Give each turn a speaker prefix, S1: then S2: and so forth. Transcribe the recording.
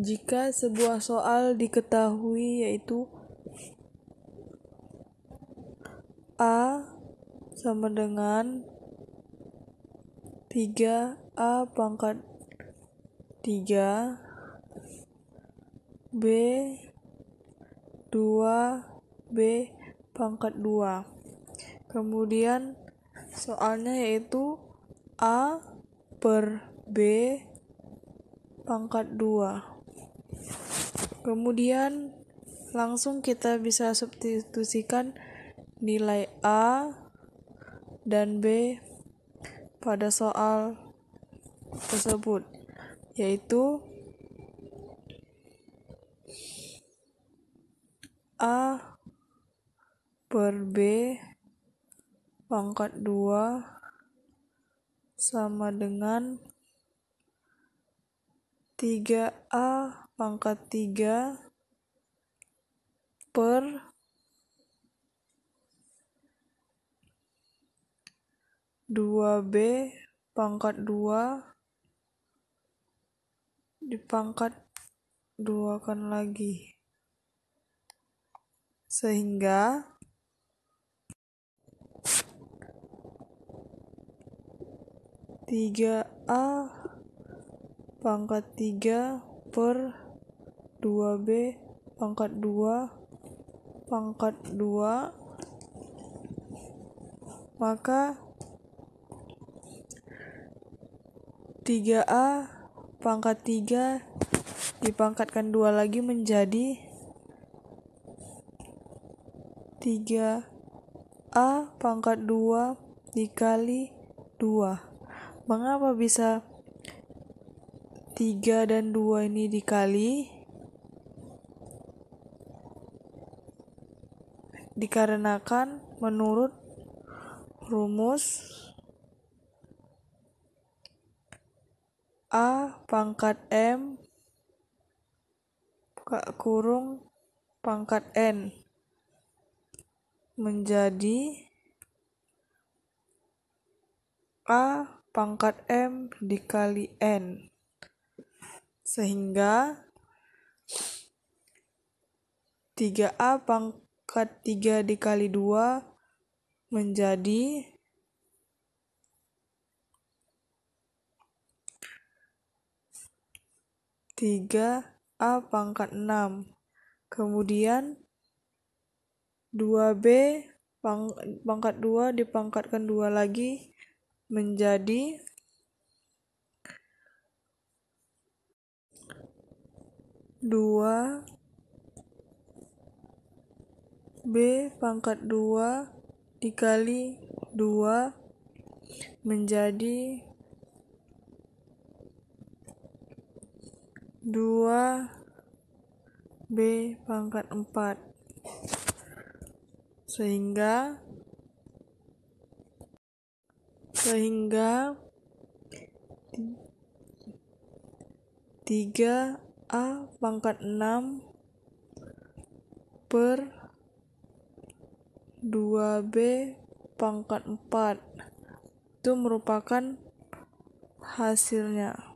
S1: jika sebuah soal diketahui yaitu A sama dengan 3A pangkat 3 B 2B pangkat 2 kemudian soalnya yaitu A per B pangkat 2 kemudian langsung kita bisa substitusikan nilai A dan B pada soal tersebut yaitu A per B pangkat 2 sama dengan 3A pangkat 3 per dua B pangkat dua dipangkat dua kan lagi sehingga tiga A pangkat tiga per 2B pangkat 2 pangkat 2 maka 3A pangkat 3 dipangkatkan 2 lagi menjadi 3A pangkat 2 dikali 2 mengapa bisa 3 dan 2 ini dikali dikarenakan menurut rumus A pangkat M kurung pangkat N menjadi A pangkat M dikali N sehingga 3A pangkat Akad 3 dikali 2 menjadi 3A pangkat 6. Kemudian 2B pangkat 2 dipangkatkan 2 lagi menjadi 2 B pangkat 2 dikali 2 menjadi 2 B pangkat 4 sehingga sehingga 3 A pangkat 6 per 2B pangkat 4 itu merupakan hasilnya